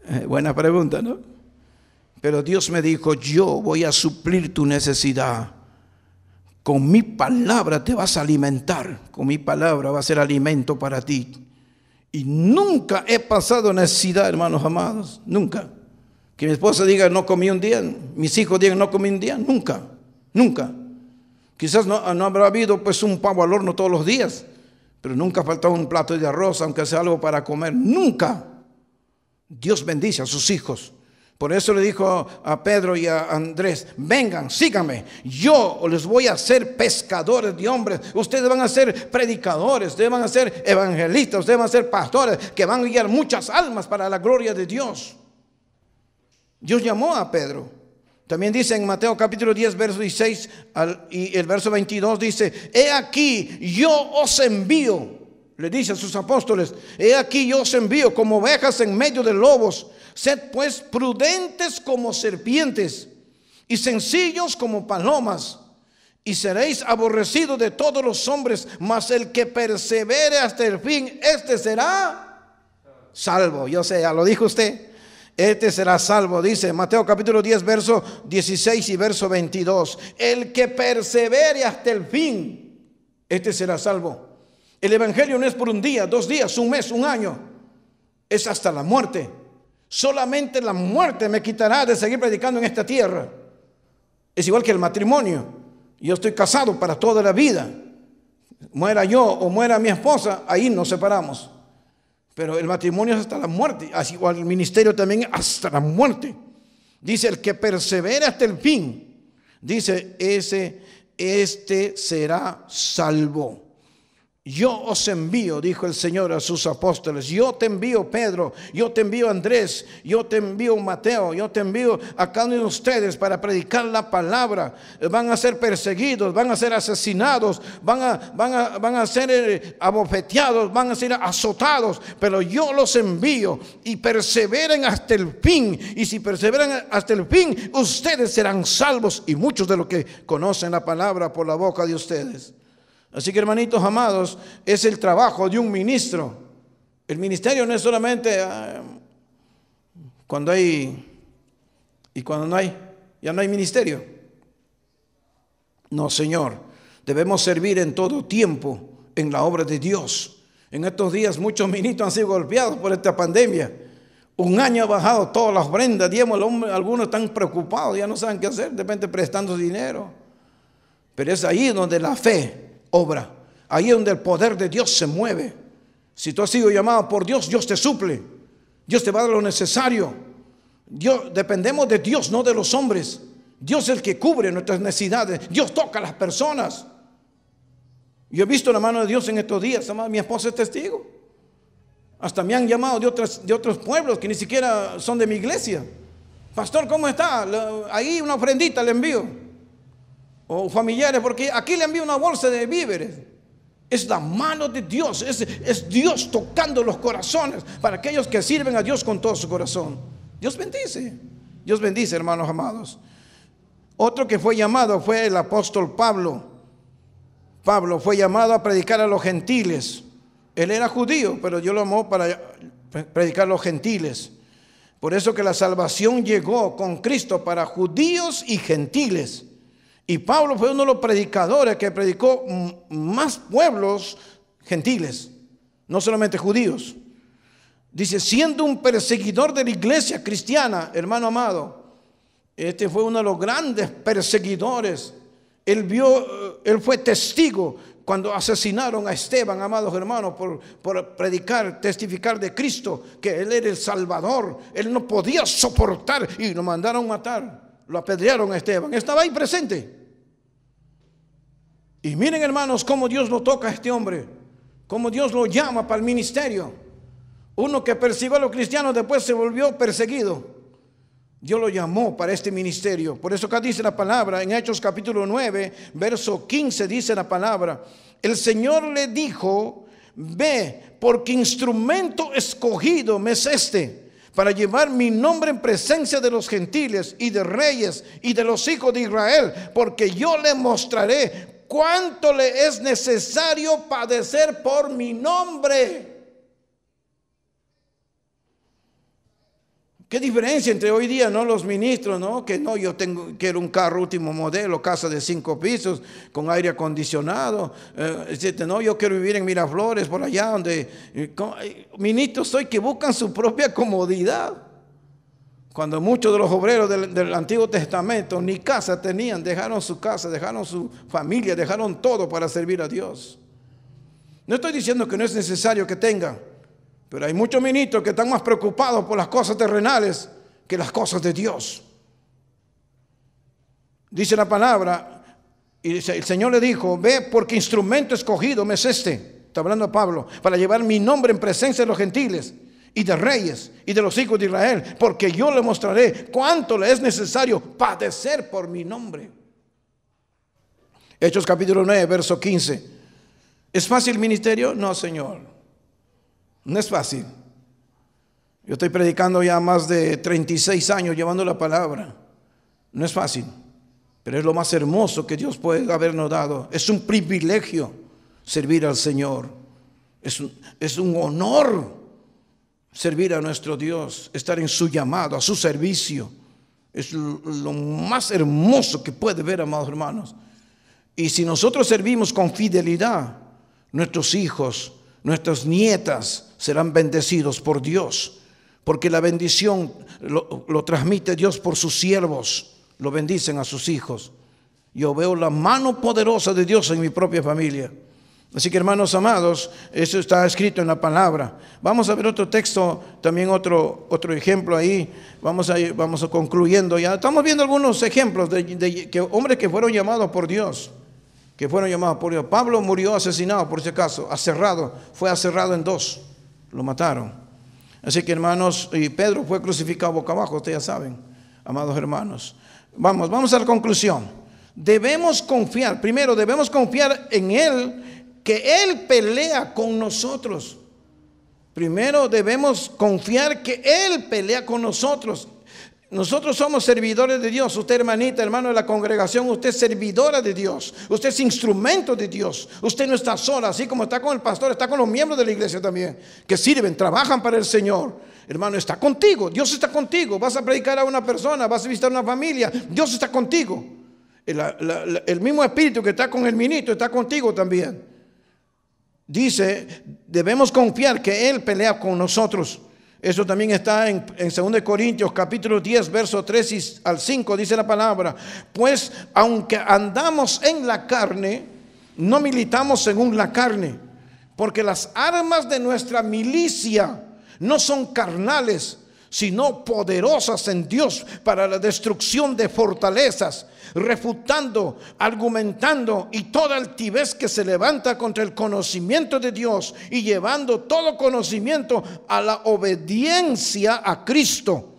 Eh, buena pregunta, ¿no? Pero Dios me dijo, yo voy a suplir tu necesidad. Con mi palabra te vas a alimentar, con mi palabra va a ser alimento para ti. Y nunca he pasado necesidad, hermanos amados, nunca. Que mi esposa diga, no comí un día, mis hijos digan, no comí un día, nunca, nunca. Quizás no, habrá habido pues un pavo al horno todos los días, pero nunca faltó un plato de arroz, aunque sea algo para comer, nunca. Dios bendice a sus hijos. Por eso le dijo a Pedro y a Andrés, vengan, síganme, yo les voy a hacer pescadores de hombres, ustedes van a ser predicadores, ustedes van a ser evangelistas, ustedes van a ser pastores, que van a guiar muchas almas para la gloria de Dios. Dios llamó a Pedro. También dice en Mateo capítulo 10, verso 16 y el verso 22 dice, he aquí, yo os envío, le dice a sus apóstoles, he aquí yo os envío como ovejas en medio de lobos, sed pues prudentes como serpientes y sencillos como palomas. Y seréis aborrecidos de todos los hombres, mas el que persevere hasta el fin, este será salvo. Yo sé, ya lo dijo usted este será salvo, dice Mateo capítulo 10, verso 16 y verso 22. El que persevere hasta el fin, este será salvo. El Evangelio no es por un día, dos días, un mes, un año. Es hasta la muerte. Solamente la muerte me quitará de seguir predicando en esta tierra. Es igual que el matrimonio. Yo estoy casado para toda la vida. Muera yo o muera mi esposa, ahí nos separamos. Pero el matrimonio es hasta la muerte, así o el ministerio también hasta la muerte. Dice, el que persevera hasta el fin, dice, ese, este será salvo. Yo os envío, dijo el Señor a sus apóstoles, yo te envío Pedro, yo te envío Andrés, yo te envío Mateo, yo te envío a cada uno de ustedes para predicar la palabra. Van a ser perseguidos, van a ser asesinados, van a, van a, van a ser eh, abofeteados, van a ser azotados, pero yo los envío y perseveren hasta el fin. Y si perseveran hasta el fin, ustedes serán salvos y muchos de los que conocen la palabra por la boca de ustedes. Así que hermanitos amados, es el trabajo de un ministro. El ministerio no es solamente ah, cuando hay y cuando no hay, ya no hay ministerio. No, Señor, debemos servir en todo tiempo en la obra de Dios. En estos días muchos ministros han sido golpeados por esta pandemia. Un año ha bajado todas las ofrendas, prendas, algunos están preocupados, ya no saben qué hacer, de repente prestando dinero. Pero es ahí donde la fe obra. Ahí es donde el poder de Dios se mueve. Si tú has sido llamado por Dios, Dios te suple. Dios te va a dar lo necesario. dependemos de Dios, no de los hombres. Dios es el que cubre nuestras necesidades. Dios toca a las personas. Yo he visto la mano de Dios en estos días. Mi esposa es testigo. Hasta me han llamado de, de otros pueblos que ni siquiera son de mi iglesia. Pastor, ¿cómo está? Ahí una ofrendita le envío o familiares, porque aquí le envía una bolsa de víveres. Es la mano de Dios, es, es Dios tocando los corazones para aquellos que sirven a Dios con todo su corazón. Dios bendice, Dios bendice, hermanos amados. Otro que fue llamado fue el apóstol Pablo. Pablo fue llamado a predicar a los gentiles. Él era judío, pero Dios lo amó para predicar a los gentiles. Por eso que la salvación llegó con Cristo para judíos y gentiles. Y Pablo fue uno de los predicadores que predicó más pueblos gentiles, no solamente judíos. Dice, siendo un perseguidor de la iglesia cristiana, hermano amado, este fue uno de los grandes perseguidores. Él vio, eh, él fue testigo cuando asesinaron a Esteban, amados hermanos, por, predicar, testificar de Cristo, que Él era el Salvador. Él no podía soportar y lo mandaron matar lo apedrearon a Esteban. Estaba ahí presente. Y miren hermanos cómo Dios lo toca a este hombre, cómo Dios lo llama para el ministerio. Uno que persiguió a los cristianos después se volvió perseguido. Dios lo llamó para este ministerio. Por eso acá dice la palabra, en Hechos capítulo 9, verso 15 dice la palabra, el Señor le dijo, ve, porque instrumento escogido me es este para llevar mi nombre en presencia de los gentiles y de reyes y de los hijos de Israel, porque yo le mostraré cuánto le es necesario padecer por mi nombre. ¿Qué diferencia entre hoy día, no? Los ministros, ¿no? Que no, yo tengo, quiero un carro último modelo, casa de cinco pisos, con aire acondicionado, eh, No, yo quiero vivir en Miraflores, por allá, donde... Eh, eh, ministros hoy que buscan su propia comodidad. Cuando muchos de los obreros del, Antiguo Testamento ni casa tenían, dejaron su casa, dejaron su familia, dejaron todo para servir a Dios. No estoy diciendo que no es necesario que tengan pero hay muchos ministros que están más preocupados por las cosas terrenales que las cosas de Dios. Dice la palabra, y el Señor le dijo, ve porque instrumento escogido me es este, está hablando Pablo, para llevar mi nombre en presencia de los gentiles y de reyes y de los hijos de Israel, porque yo le mostraré cuánto le es necesario padecer por mi nombre. Hechos capítulo 9, verso 15. ¿Es fácil ministerio? No, Señor. No es fácil. Yo estoy predicando ya más de 36 años llevando la palabra. No es fácil, pero es lo más hermoso que Dios puede habernos dado. Es un privilegio servir al Señor. Es un, honor servir a nuestro Dios, estar en su llamado, a su servicio. Es lo más hermoso que puede ver, amados hermanos. Y si nosotros servimos con fidelidad, nuestros hijos, nuestras nietas serán bendecidos por Dios, porque la bendición lo, transmite Dios por sus siervos, lo bendicen a sus hijos. Yo veo la mano poderosa de Dios en mi propia familia. Así que hermanos amados, eso está escrito en la palabra. Vamos a ver otro texto, también otro, otro ejemplo ahí. Vamos a, vamos a concluyendo ya. Estamos viendo algunos ejemplos de, de hombres que fueron llamados por Dios que fueron llamados por Dios. Pablo murió asesinado, por si acaso, aserrado, fue aserrado en dos, lo mataron. Así que hermanos, y Pedro fue crucificado boca abajo, ustedes ya saben, amados hermanos. Vamos, vamos a la conclusión. Debemos confiar, primero debemos confiar en Él, que Él pelea con nosotros. Primero debemos confiar que Él pelea con nosotros. Nosotros somos servidores de Dios. Usted, hermanita, hermano de la congregación, usted es servidora de Dios. Usted es instrumento de Dios. Usted no está sola, así como está con el pastor, está con los miembros de la iglesia también, que sirven, trabajan para el Señor. Hermano, está contigo. Dios está contigo. Vas a predicar a una persona, vas a visitar una familia. Dios está contigo. El, el mismo espíritu que está con el ministro está contigo también. Dice, debemos confiar que Él pelea con nosotros. Eso también está en, 2 Corintios capítulo 10, verso 3 al 5, dice la palabra. Pues aunque andamos en la carne, no militamos según la carne, porque las armas de nuestra milicia no son carnales, sino poderosas en Dios para la destrucción de fortalezas, refutando, argumentando y toda altivez que se levanta contra el conocimiento de Dios y llevando todo conocimiento a la obediencia a Cristo.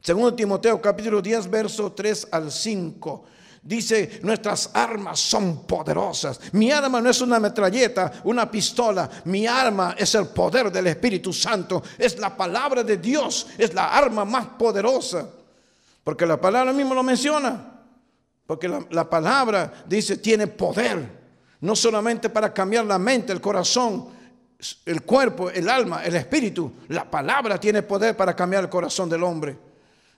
Segundo Timoteo capítulo 10, verso 3 al 5. Dice, nuestras armas son poderosas. Mi arma no es una metralleta, una pistola. Mi arma es el poder del Espíritu Santo. Es la palabra de Dios. Es la arma más poderosa. Porque la palabra mismo lo menciona. Porque la, la palabra dice, tiene poder. No solamente para cambiar la mente, el corazón, el cuerpo, el alma, el espíritu. La palabra tiene poder para cambiar el corazón del hombre.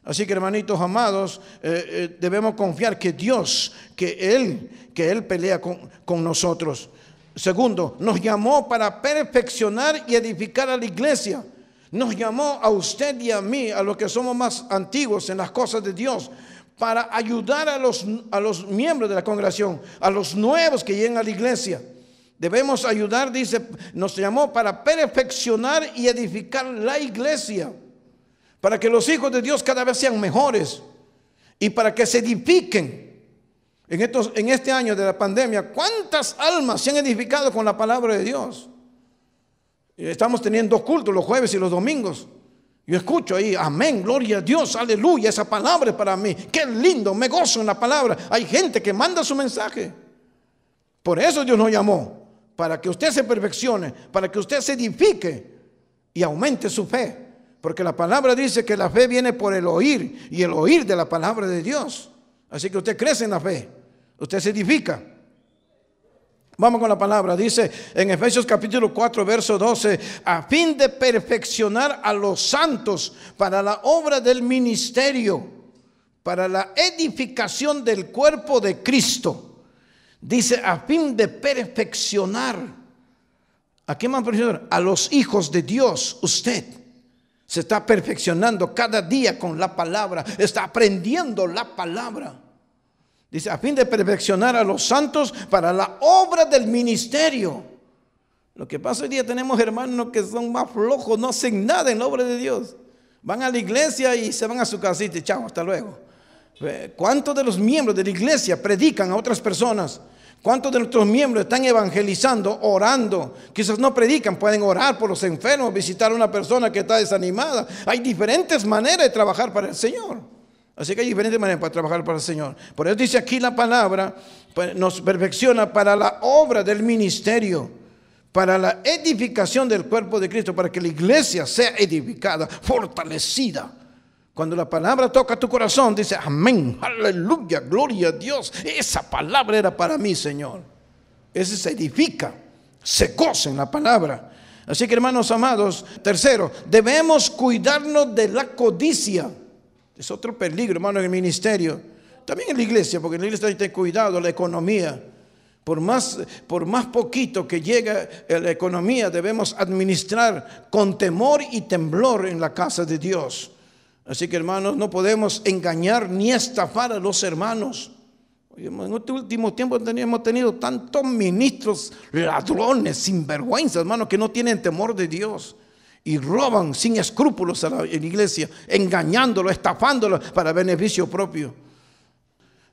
Así que hermanitos amados, eh, eh, debemos confiar que Dios, que Él, que Él pelea con, nosotros. Segundo, nos llamó para perfeccionar y edificar a la iglesia. Nos llamó a usted y a mí, a los que somos más antiguos en las cosas de Dios, para ayudar a los, a los miembros de la congregación, a los nuevos que llegan a la iglesia. Debemos ayudar, dice, nos llamó para perfeccionar y edificar la iglesia para que los hijos de Dios cada vez sean mejores y para que se edifiquen. En, estos, en este año de la pandemia, ¿cuántas almas se han edificado con la palabra de Dios? Estamos teniendo dos cultos, los jueves y los domingos. Yo escucho ahí, amén, gloria a Dios, aleluya, esa palabra es para mí. Qué lindo, me gozo en la palabra. Hay gente que manda su mensaje. Por eso Dios nos llamó, para que usted se perfeccione, para que usted se edifique y aumente su fe. Porque la palabra dice que la fe viene por el oír y el oír de la palabra de Dios. Así que usted crece en la fe, usted se edifica. Vamos con la palabra. Dice en Efesios capítulo 4, verso 12, a fin de perfeccionar a los santos para la obra del ministerio, para la edificación del cuerpo de Cristo. Dice, a fin de perfeccionar. ¿A qué más A los hijos de Dios, usted. Se está perfeccionando cada día con la palabra. Está aprendiendo la palabra. Dice, a fin de perfeccionar a los santos para la obra del ministerio. Lo que pasa hoy día tenemos hermanos que son más flojos, no hacen nada en la obra de Dios. Van a la iglesia y se van a su casita y chao, hasta luego. Eh, ¿Cuántos de los miembros de la iglesia predican a otras personas? ¿Cuántos de nuestros miembros están evangelizando, orando? Quizás no predican, pueden orar por los enfermos, visitar a una persona que está desanimada. Hay diferentes maneras de trabajar para el Señor. Así que hay diferentes maneras para trabajar para el Señor. Por eso dice aquí la palabra, pues, nos perfecciona para la obra del ministerio, para la edificación del cuerpo de Cristo, para que la iglesia sea edificada, fortalecida. Cuando la palabra toca tu corazón, dice, amén, aleluya, gloria a Dios. Esa palabra era para mí, Señor. Ese se edifica, se goza en la palabra. Así que hermanos amados, tercero, debemos cuidarnos de la codicia. Es otro peligro, hermano, en el ministerio. También en la iglesia, porque en la iglesia hay que tener cuidado, la economía. Por más, por más poquito que llegue la economía, debemos administrar con temor y temblor en la casa de Dios. Así que hermanos, no podemos engañar ni estafar a los hermanos. En este último tiempo hemos tenido tantos ministros ladrones, vergüenza, hermanos, que no tienen temor de Dios y roban sin escrúpulos a la, iglesia, engañándolo, estafándolo para beneficio propio.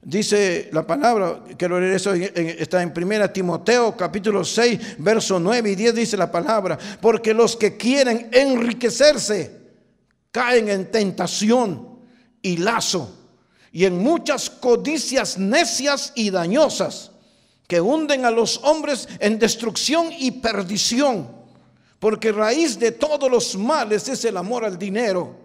Dice la palabra, que lo eso está en 1 Timoteo capítulo 6, verso 9 y 10, dice la palabra, porque los que quieren enriquecerse, caen en tentación y lazo y en muchas codicias necias y dañosas que hunden a los hombres en destrucción y perdición, porque raíz de todos los males es el amor al dinero,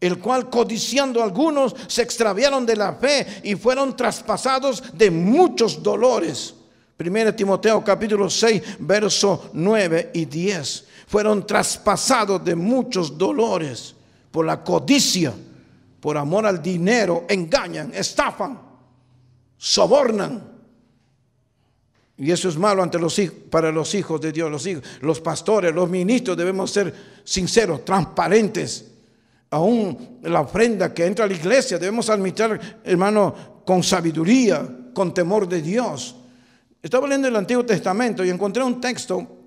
el cual codiciando algunos se extraviaron de la fe y fueron traspasados de muchos dolores. 1 Timoteo capítulo 6, verso 9 y 10. Fueron traspasados de muchos dolores por la codicia, por amor al dinero, engañan, estafan, sobornan. Y eso es malo ante los, para los hijos de Dios, los, hijos, los pastores, los ministros. Debemos ser sinceros, transparentes. Aún la ofrenda que entra a la iglesia debemos administrar, hermano, con sabiduría, con temor de Dios. Estaba leyendo el Antiguo Testamento y encontré un texto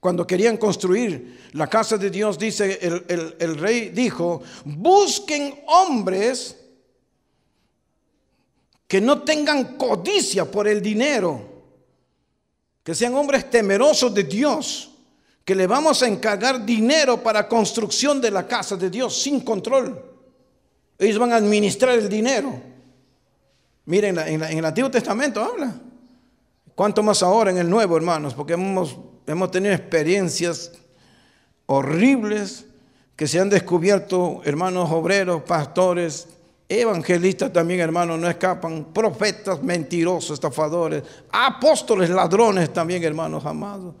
cuando querían construir la casa de Dios, dice el, rey, dijo, busquen hombres que no tengan codicia por el dinero, que sean hombres temerosos de Dios, que le vamos a encargar dinero para construcción de la casa de Dios sin control. Ellos van a administrar el dinero. Miren, en, en el Antiguo Testamento habla. ¿Cuánto más ahora en el Nuevo, hermanos? Porque hemos hemos tenido experiencias horribles que se han descubierto hermanos obreros, pastores, evangelistas también hermanos, no escapan, profetas mentirosos, estafadores, apóstoles ladrones también hermanos amados.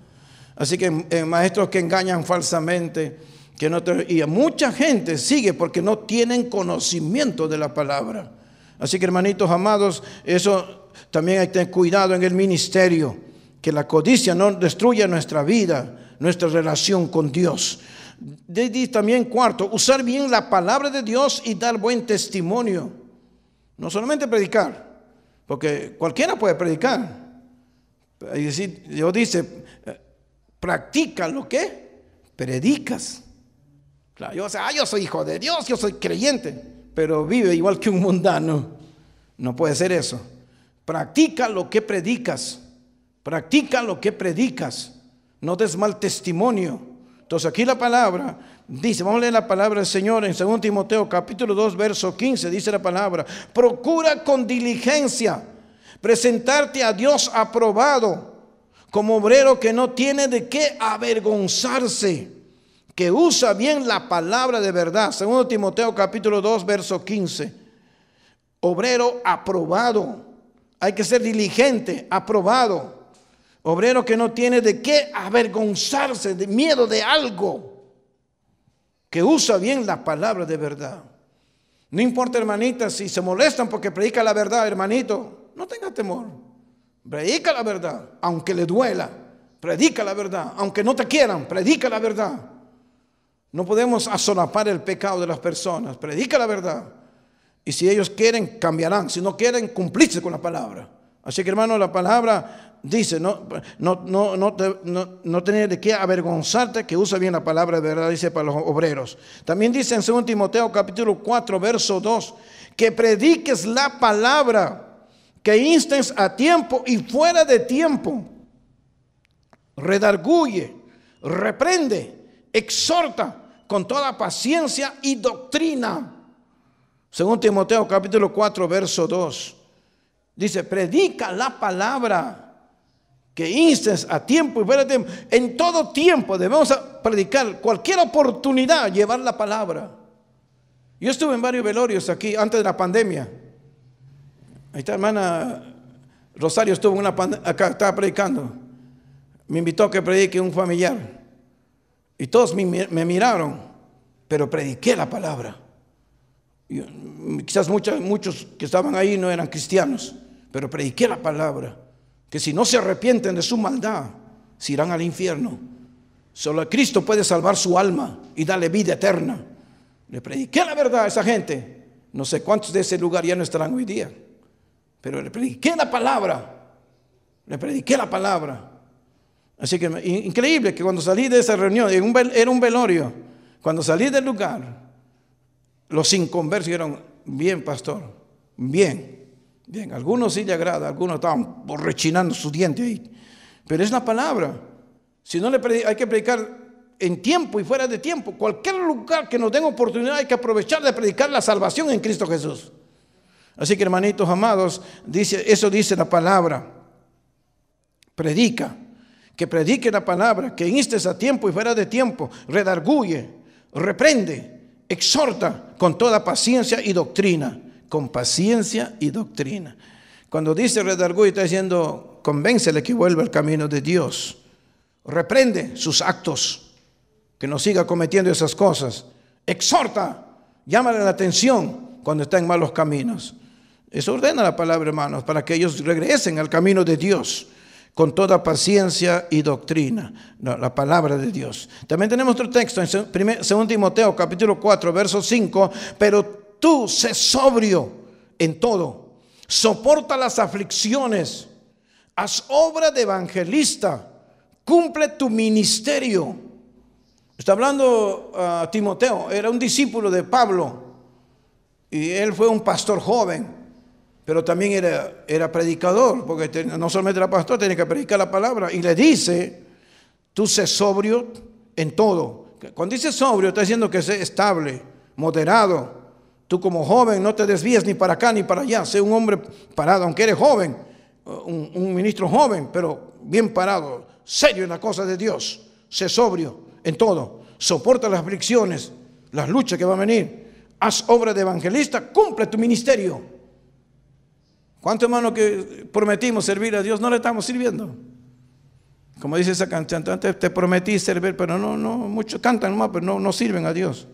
Así que eh, maestros que engañan falsamente, que no y mucha gente sigue porque no tienen conocimiento de la palabra. Así que hermanitos amados, eso también hay que tener cuidado en el ministerio que la codicia no destruya nuestra vida, nuestra relación con Dios. De, también cuarto, usar bien la palabra de Dios y dar buen testimonio. No solamente predicar, porque cualquiera puede predicar. decir, Dios dice, eh, practica lo que predicas. yo, ah, yo soy hijo de Dios, yo soy creyente, pero vive igual que un mundano. No puede ser eso. Practica lo que predicas. Practica lo que predicas. No des mal testimonio. Entonces aquí la palabra dice, vamos a leer la palabra del Señor en 2 Timoteo capítulo 2 verso 15, dice la palabra, procura con diligencia presentarte a Dios aprobado como obrero que no tiene de qué avergonzarse, que usa bien la palabra de verdad. 2 Timoteo capítulo 2 verso 15, obrero aprobado, hay que ser diligente, aprobado Obrero que no tiene de qué avergonzarse, de miedo de algo, que usa bien las palabra de verdad. No importa, hermanita, si se molestan porque predica la verdad, hermanito, no tenga temor. Predica la verdad, aunque le duela. Predica la verdad, aunque no te quieran, predica la verdad. No podemos asolapar el pecado de las personas. Predica la verdad. Y si ellos quieren, cambiarán. Si no quieren, cumplirse con la palabra. Así que hermano, la palabra dice, no, no, no, no, no, no tener de qué avergonzarte, que usa bien la palabra de verdad, dice para los obreros. También dice en 2 Timoteo capítulo 4, verso 2, que prediques la palabra, que instes a tiempo y fuera de tiempo. Redarguye, reprende, exhorta con toda paciencia y doctrina. Según Timoteo capítulo 4, verso 2. Dice, predica la palabra que instes a tiempo y fuera de tiempo. En todo tiempo debemos predicar, cualquier oportunidad, llevar la palabra. Yo estuve en varios velorios aquí antes de la pandemia. Esta hermana Rosario estuvo una acá, estaba predicando. Me invitó a que predique un familiar. Y todos me, miraron, pero prediqué la palabra. quizás muchos muchos que estaban ahí no eran cristianos, pero prediqué la palabra que si no se arrepienten de su maldad, se irán al infierno. Solo Cristo puede salvar su alma y darle vida eterna. Le prediqué la verdad a esa gente. No sé cuántos de ese lugar ya no estarán hoy día. Pero le prediqué la palabra. Le prediqué la palabra. Así que increíble que cuando salí de esa reunión, era un velorio, cuando salí del lugar, los inconversos dijeron, bien pastor, bien. Bien, algunos sí le agrada, algunos estaban rechinando su dientes ahí. Pero es la palabra. Si no le hay que predicar en tiempo y fuera de tiempo. Cualquier lugar que nos den oportunidad hay que aprovechar de predicar la salvación en Cristo Jesús. Así que hermanitos amados, dice, eso dice la palabra. Predica, que predique la palabra, que instes a tiempo y fuera de tiempo, redarguye, reprende, exhorta con toda paciencia y doctrina con paciencia y doctrina. Cuando dice redarguye, está diciendo, convéncele que vuelva al camino de Dios. Reprende sus actos, que no siga cometiendo esas cosas. Exhorta, llámale la atención cuando está en malos caminos. Eso ordena la palabra, hermanos, para que ellos regresen al camino de Dios con toda paciencia y doctrina, la palabra de Dios. También tenemos otro texto en 2 Timoteo capítulo 4, verso 5, pero tú sé sobrio en todo, soporta las aflicciones, haz obra de evangelista, cumple tu ministerio. Está hablando ah, Timoteo, era un discípulo de Pablo y él fue un pastor joven, pero también era, era predicador, porque no solamente era pastor, tiene que predicar la palabra. Y le dice, tú sé sobrio en todo. Cuando dice sobrio, está diciendo que es estable, moderado, Tú como joven no te desvíes ni para acá ni para allá. Sé un hombre parado, aunque eres joven, eh, un, ministro joven, pero bien parado, serio en la cosa de Dios. Sé sobrio en todo. Soporta las aflicciones, las luchas que van a venir. Haz obra de evangelista, cumple tu ministerio. ¿Cuántos hermanos que prometimos servir a Dios no le estamos sirviendo? Como dice esa cantante, te prometí servir, pero no, no, muchos cantan más, pero no, no sirven a Dios.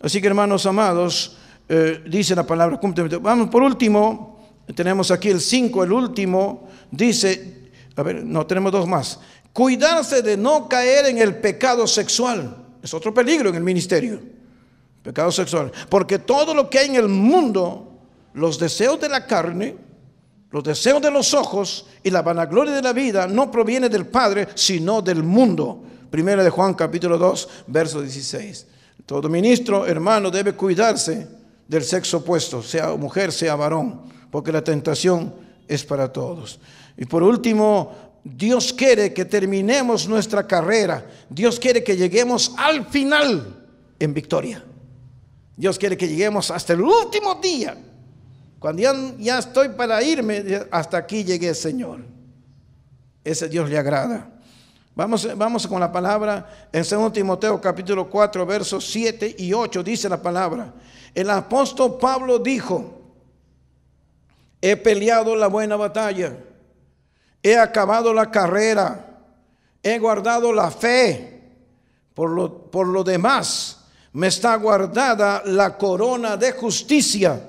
Así que hermanos amados, eh, dice la palabra, Vamos, por último, tenemos aquí el 5, el último, dice, a ver, no, tenemos dos más. Cuidarse de no caer en el pecado sexual. Es otro peligro en el ministerio. Pecado sexual. Porque todo lo que hay en el mundo, los deseos de la carne, los deseos de los ojos y la vanagloria de la vida no proviene del Padre, sino del mundo. Primera de Juan capítulo 2, verso 16. Todo ministro, hermano, debe cuidarse del sexo opuesto, sea mujer, sea varón, porque la tentación es para todos. Y por último, Dios quiere que terminemos nuestra carrera. Dios quiere que lleguemos al final en victoria. Dios quiere que lleguemos hasta el último día. Cuando ya, estoy para irme, hasta aquí llegué, Señor. Ese Dios le agrada. Vamos, vamos con la palabra en 2 Timoteo capítulo 4, versos 7 y 8, dice la palabra. El apóstol Pablo dijo, he peleado la buena batalla, he acabado la carrera, he guardado la fe, por lo, por lo demás me está guardada la corona de justicia,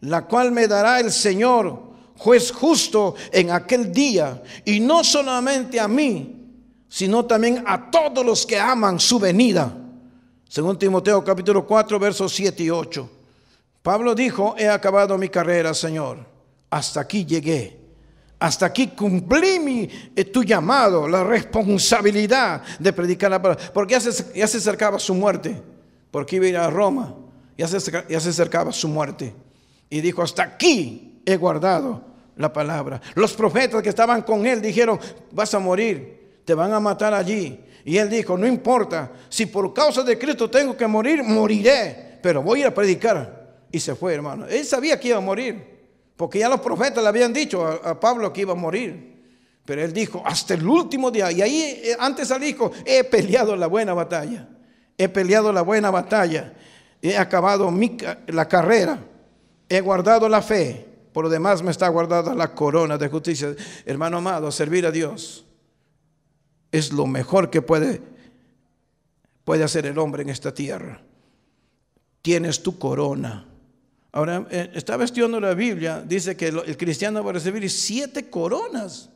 la cual me dará el Señor juez justo en aquel día, y no solamente a mí, sino también a todos los que aman su venida. Según Timoteo capítulo 4, versos 7 y 8. Pablo dijo, he acabado mi carrera, Señor. Hasta aquí llegué. Hasta aquí cumplí mi, eh, tu llamado, la responsabilidad de predicar la palabra. Porque ya se, acercaba su muerte. Porque iba a ir a Roma. Ya se, ya se acercaba su muerte. Y dijo, hasta aquí he guardado la palabra. Los profetas que estaban con él dijeron, vas a morir, te van a matar allí, y él dijo, no importa, si por causa de Cristo tengo que morir, moriré, pero voy a ir a predicar. Y se fue, hermano. Él sabía que iba a morir, porque ya los profetas le habían dicho a, Pablo que iba a morir. Pero él dijo, hasta el último día. Y ahí eh, antes él dijo, he peleado la buena batalla. He peleado la buena batalla. He acabado la carrera. He guardado la fe. Por lo demás me está guardada la corona de justicia. Hermano amado, servir a Dios es lo mejor que puede, puede hacer el hombre en esta tierra. Tienes tu corona. Ahora, eh, está vestiendo la Biblia, dice que el cristiano va a recibir siete coronas.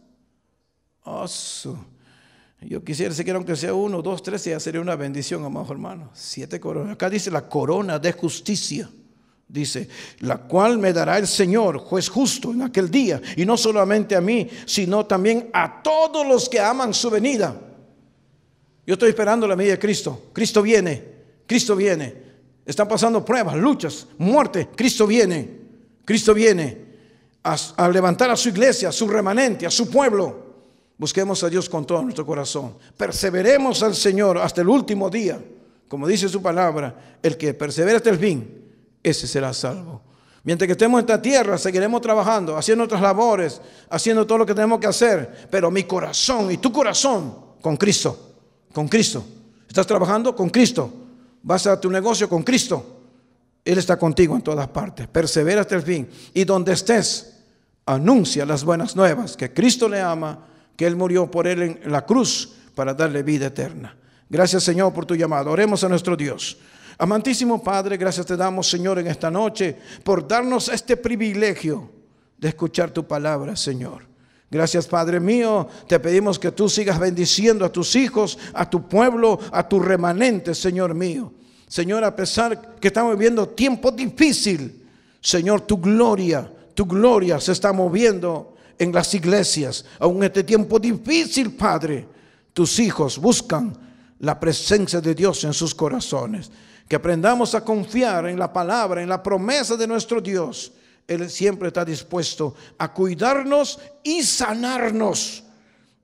Yo quisiera si quiero aunque sea uno, dos, tres, ya sería una bendición, amado hermanos. Siete coronas. Acá dice la corona de justicia. Dice, la cual me dará el Señor, juez justo, en aquel día, y no solamente a mí, sino también a todos los que aman su venida. Yo estoy esperando la medida de Cristo. Cristo viene, Cristo viene. Están pasando pruebas, luchas, muerte. Cristo viene, Cristo viene a, a levantar a su iglesia, a su remanente, a su pueblo. Busquemos a Dios con todo nuestro corazón. Perseveremos al Señor hasta el último día. Como dice su palabra, el que persevera hasta el fin ese será salvo. Mientras que estemos en esta tierra, seguiremos trabajando, haciendo otras labores, haciendo todo lo que tenemos que hacer. Pero mi corazón y tu corazón con Cristo, con Cristo. Estás trabajando con Cristo. Vas a tu negocio con Cristo. Él está contigo en todas partes. Persevera hasta el fin. Y donde estés, anuncia las buenas nuevas, que Cristo le ama, que Él murió por Él en la cruz para darle vida eterna. Gracias Señor por tu llamado. Oremos a nuestro Dios. Amantísimo Padre, gracias te damos, Señor, en esta noche por darnos este privilegio de escuchar tu palabra, Señor. Gracias, Padre mío. Te pedimos que tú sigas bendiciendo a tus hijos, a tu pueblo, a tu remanente, Señor mío. Señor, a pesar que estamos viviendo tiempo difícil, Señor, tu gloria, tu gloria se está moviendo en las iglesias. Aún en este tiempo difícil, Padre, tus hijos buscan la presencia de Dios en sus corazones que aprendamos a confiar en la palabra, en la promesa de nuestro Dios. Él siempre está dispuesto a cuidarnos y sanarnos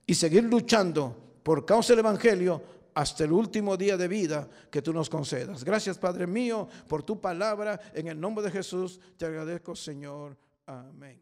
y seguir luchando por causa del Evangelio hasta el último día de vida que tú nos concedas. Gracias, Padre mío, por tu palabra. En el nombre de Jesús te agradezco, Señor. Amén.